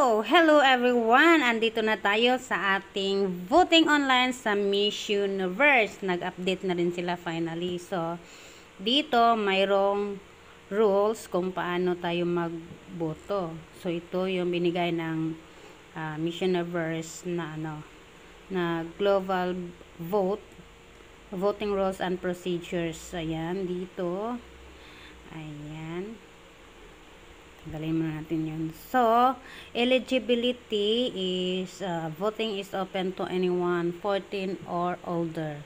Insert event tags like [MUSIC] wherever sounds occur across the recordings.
So, hello everyone! Andito na tayo sa ating voting online sa Miss Universe. Nag-update na rin sila finally. So, dito mayroong rules kung paano tayo magboto. So, ito yung binigay ng uh, Miss Universe na ano, na global vote, voting rules and procedures. Ayan, dito. Ayan. Galay muna natin yun. So, eligibility is, uh, voting is open to anyone 14 or older.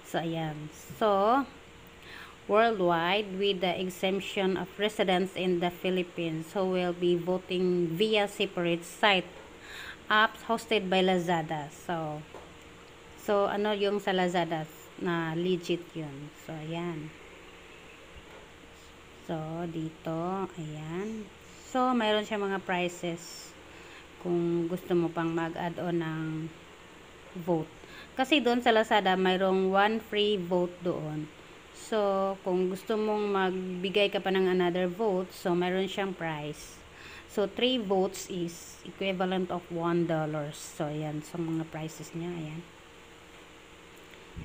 So, ayan. So, worldwide with the exemption of residents in the Philippines who will be voting via separate site apps hosted by Lazada. So, so ano yung sa Lazada na legit yun. So, ayan. So, dito, ayan. So, mayroon siya mga prices kung gusto mo pang mag-add on ng vote. Kasi doon sa Lazada, mayroong one free vote doon. So, kung gusto mong magbigay ka pa ng another vote, so mayroon siyang price. So, 3 votes is equivalent of $1. So, ayan. So, mga prices niya, ayan.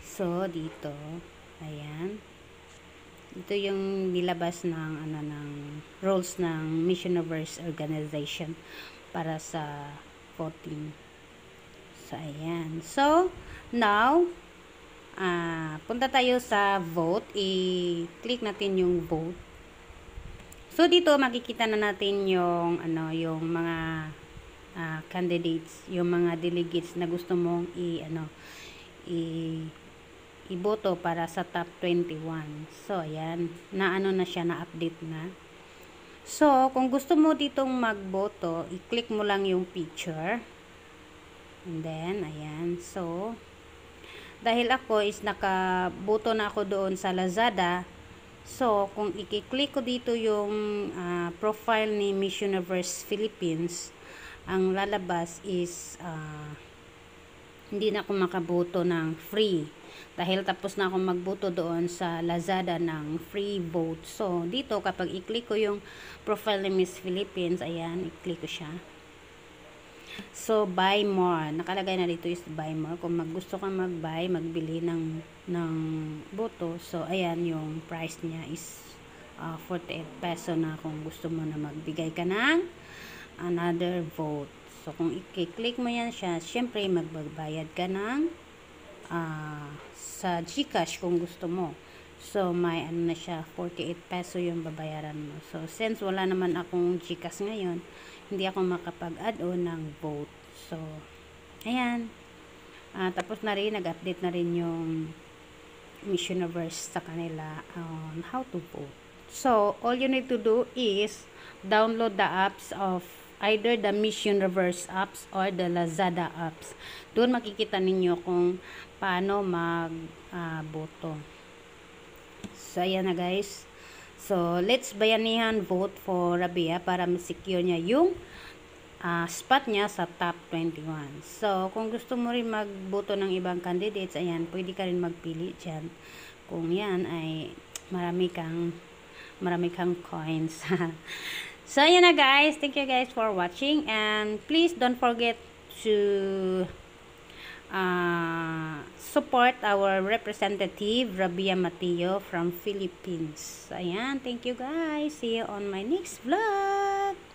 So, dito, ayan. Ito yung nilabas ng ano ng rules ng Mission Universe Organization para sa 14. So ayan. So now ah, punta tayo sa vote. I-click natin yung vote. So dito makikita na natin yung ano yung mga uh, candidates, yung mga delegates na gusto mong i ano i iboto para sa top 21. So, ayan. Na ano na siya, na-update na. So, kung gusto mo ditong magboto, i-click mo lang yung picture. And then, ayan. So, dahil ako is nakaboto na ako doon sa Lazada, so, kung i-click ko dito yung uh, profile ni Miss Universe Philippines, ang lalabas is uh, hindi na ako makabuto ng free dahil tapos na akong magbuto doon sa Lazada ng free boat so dito kapag i-click ko yung profile ni Miss Philippines ayan i-click ko siya so buy more nakalagay na dito is buy more kung maggusto gusto kang mag-buy magbili ng, ng boto so ayan yung price niya is uh, ah, 48 peso na kung gusto mo na magbigay ka ng another vote So, kung i-click mo yan siya, syempre magbabayad ka ng uh, sa GCash kung gusto mo. So, may ano na siya, 48 peso yung babayaran mo. So, since wala naman akong GCash ngayon, hindi ako makapag-add on ng boat. So, ayan. Uh, tapos na rin, nag-update na rin yung Miss Universe sa kanila on how to vote. So, all you need to do is download the apps of either the Mission Reverse apps or the Lazada apps. Doon makikita ninyo kung paano mag-boto. Uh, so, ayan na guys. So, let's bayanihan vote for Rabia para ma-secure niya yung uh, spot niya sa top 21. So, kung gusto mo rin magboto ng ibang candidates, ayan, pwede ka rin magpili dyan. Kung yan ay marami kang marami kang coins. [LAUGHS] So, yun na guys. Thank you guys for watching. And please don't forget to uh, support our representative, Rabia Mateo from Philippines. Ayan. Thank you guys. See you on my next vlog.